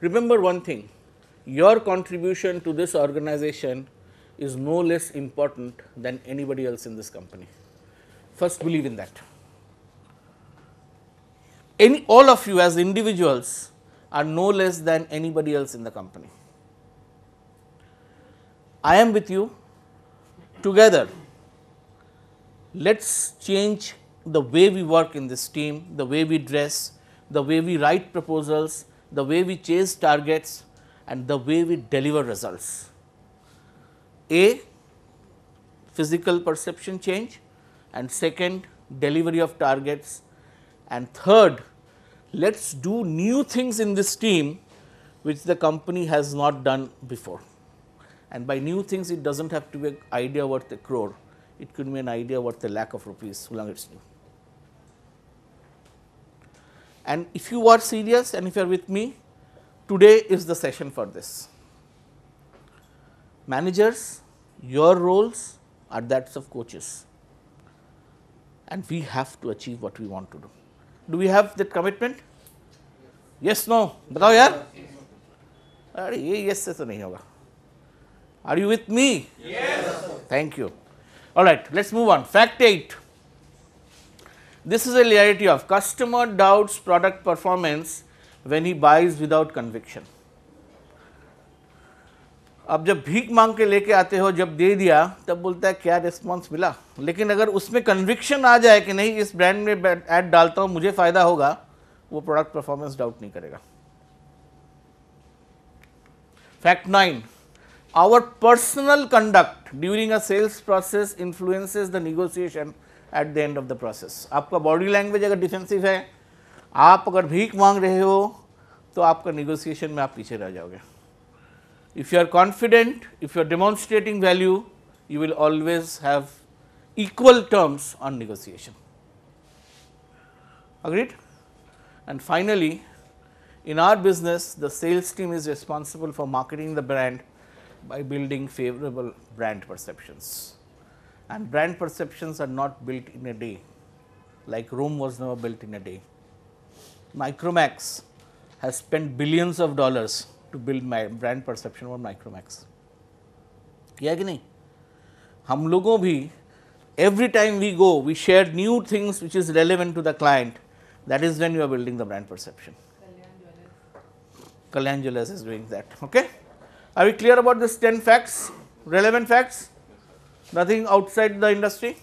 remember one thing your contribution to this organization is no less important than anybody else in this company. First believe in that. Any all of you as individuals are no less than anybody else in the company. I am with you together. Let us change the way we work in this team, the way we dress, the way we write proposals, the way we chase targets and the way we deliver results. A physical perception change and second delivery of targets and third let us do new things in this team which the company has not done before. And by new things it does not have to be an idea worth a crore, it could be an idea worth a lakh of rupees so long it is new. And if you are serious and if you are with me, today is the session for this. Managers, your roles are that of coaches and we have to achieve what we want to do. Do we have that commitment? Yes, no? Batao yaar? अरे ये yes nahi hoga. Are you with me? Yes. Thank you. All right. Let's move on. Fact eight. This is a reality of customer doubts product performance when he buys without conviction. अब जब भीख मांग के लेके आते हो जब दे दिया तब बोलता है क्या रिस्पॉन्स मिला लेकिन अगर उसमें कन्विक्शन आ जाए कि नहीं इस ब्रांड में ऐड डालता हूँ मुझे फ़ायदा होगा वो प्रोडक्ट परफॉर्मेंस डाउट नहीं करेगा fact nine our personal conduct during a sales process influences the negotiation at the end of the process आपका बॉडी लैंग्वेज अगर डिफेंसिव है आप अगर भीख मांग रहे हो तो आपका निगोसिएशन में आप पीछे रह जाओगे if you are confident, if you are demonstrating value, you will always have equal terms on negotiation. Agreed? And finally, in our business, the sales team is responsible for marketing the brand by building favorable brand perceptions. And brand perceptions are not built in a day, like Rome was never built in a day. Micromax has spent billions of dollars to build my brand perception for Micromax. किया कि नहीं every time we go we share new things which is relevant to the client that is when you are building the brand perception kalyan is doing that okay are we clear about this 10 facts relevant facts nothing outside the industry